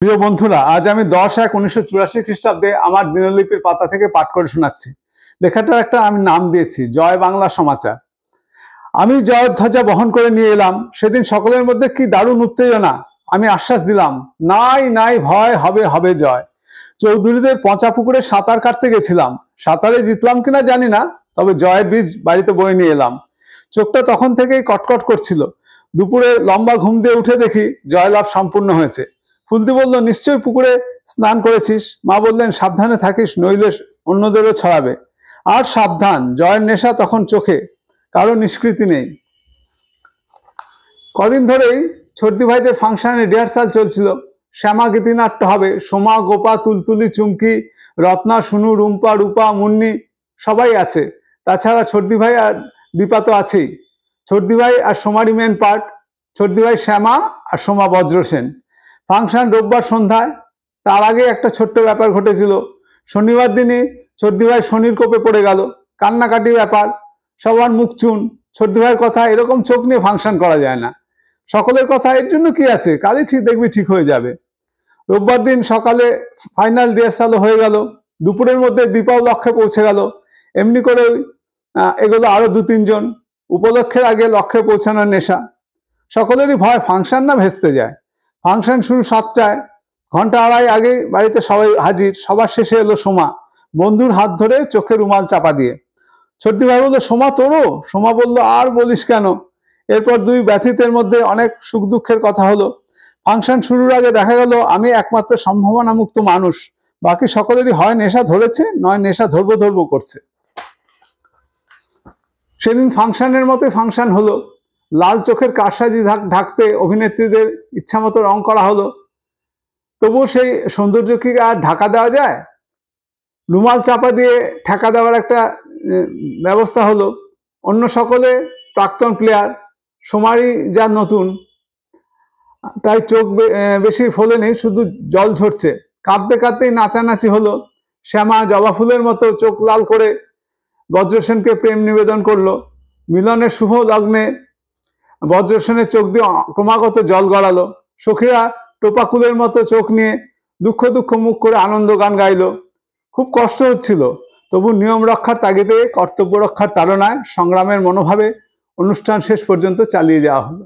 প্রিয় বন্ধুরা আজ আমি দশ এক উনিশশো চুরাশি খ্রিস্টাব্দে আমার দিনলিপির পাতা থেকে পাঠ করে শোনাচ্ছি লেখাটার একটা আমি নাম দিয়েছি জয় বাংলা সমাচার আমি জয় ধ্বজা বহন করে নিয়ে এলাম সেদিন সকলের মধ্যে কি দারুণ উত্তেজনা আমি আশ্বাস দিলাম নাই নাই ভয় হবে হবে জয় চৌধুরীদের পঁচা পুকুরে সাঁতার কাটতে গেছিলাম সাঁতারে জিতলাম কিনা জানি না তবে জয় বীজ বাড়িতে বয়ে নিয়ে এলাম চোখটা তখন থেকেই কটকট করছিল দুপুরে লম্বা ঘুম দিয়ে উঠে দেখি জয়লাভ সম্পূর্ণ হয়েছে ফুলদি বলল নিশ্চয় পুকুরে স্নান করেছিস মা বললেন সাবধানে থাকিস নইলে অন্যদেরও ছড়াবে আর সাবধান জয়ের নেশা তখন চোখে কারো নিষ্কৃতি নেই কদিন ধরেই ছর্দি ভাইদের ফাংশনে রিহার্সাল চলছিল শ্যামা গীতিনাট্য হবে সোমা গোপা তুলতুলি চুমকি রত্না সুনু রুম্পা রূপা মুন্নি সবাই আছে তাছাড়া ছর্দি ভাই আর দীপা তো আছেই ছর্দি ভাই আর সোমারি মেন পার্ট ছর্দি ভাই শ্যামা আর সোমা বজ্রসেন ফাংশন রোববার সন্ধ্যায় তার আগে একটা ছোট্ট ব্যাপার ঘটেছিল শনিবার দিনে ভাই শনির কোপে পড়ে গেল কান্নাকাটি ব্যাপার সবার মুখ চুন সর্দি ভাইয়ের কথা এরকম চোখ নিয়ে ফাংশন করা যায় না সকলের কথা এর জন্য কি আছে কালই ঠিক দেখবি ঠিক হয়ে যাবে রোববার দিন সকালে ফাইনাল রিহার্সাল হয়ে গেল দুপুরের মধ্যে দীপাও লক্ষ্যে পৌঁছে গেল এমনি করে এগুলো আরও দু তিনজন উপলক্ষের আগে লক্ষ্যে পৌঁছানোর নেশা সকলেরই ভয় ফাংশন না ভেস্তে যায় ফাংশন শুরু সাতটায় ঘন্টা আড়াই আগে বাড়িতে সবাই হাজির সবার শেষে এলো সোমা বন্ধুর হাত ধরে চোখে রুমাল চাপা দিয়ে ছোট্টি ভাই বললো সোমা তোরও সোমা বলল আর বলিস কেন এরপর দুই ব্যথিতের মধ্যে অনেক সুখ দুঃখের কথা হলো ফাংশন শুরুর আগে দেখা গেল আমি একমাত্র সম্ভাবনামুক্ত মানুষ বাকি সকলেরই হয় নেশা ধরেছে নয় নেশা ধরবো ধরবো করছে সেদিন ফাংশনের মতোই ফাংশন হলো লাল চোখের কারসাজি ঢাকতে অভিনেত্রীদের ইচ্ছামতো রং করা হলো তবুও সেই সৌন্দর্যকে আর ঢাকা দেওয়া যায় রুমাল চাপা দিয়ে ঠেকা দেওয়ার একটা ব্যবস্থা হলো অন্য সকলে প্রাক্তন প্লেয়ার সোমারই যা নতুন তাই চোখ বেশি ফোলে নেই শুধু জল ঝরছে কাঁদতে কাঁদতেই নাচানাচি হলো শ্যামা জবা ফুলের মতো চোখ লাল করে বজ্রসেনকে প্রেম নিবেদন করলো মিলনের শুভ লগ্নে বজ্রসেনের চোখ দিয়ে ক্রমাগত জল গড়ালো সখীরা টোপাকুলের মতো চোখ নিয়ে দুঃখ দুঃখ মুখ করে আনন্দ গান গাইল খুব কষ্ট হচ্ছিল তবু নিয়ম রক্ষার তাগিদে কর্তব্য রক্ষার তাড়নায় সংগ্রামের মনোভাবে অনুষ্ঠান শেষ পর্যন্ত চালিয়ে যাওয়া হলো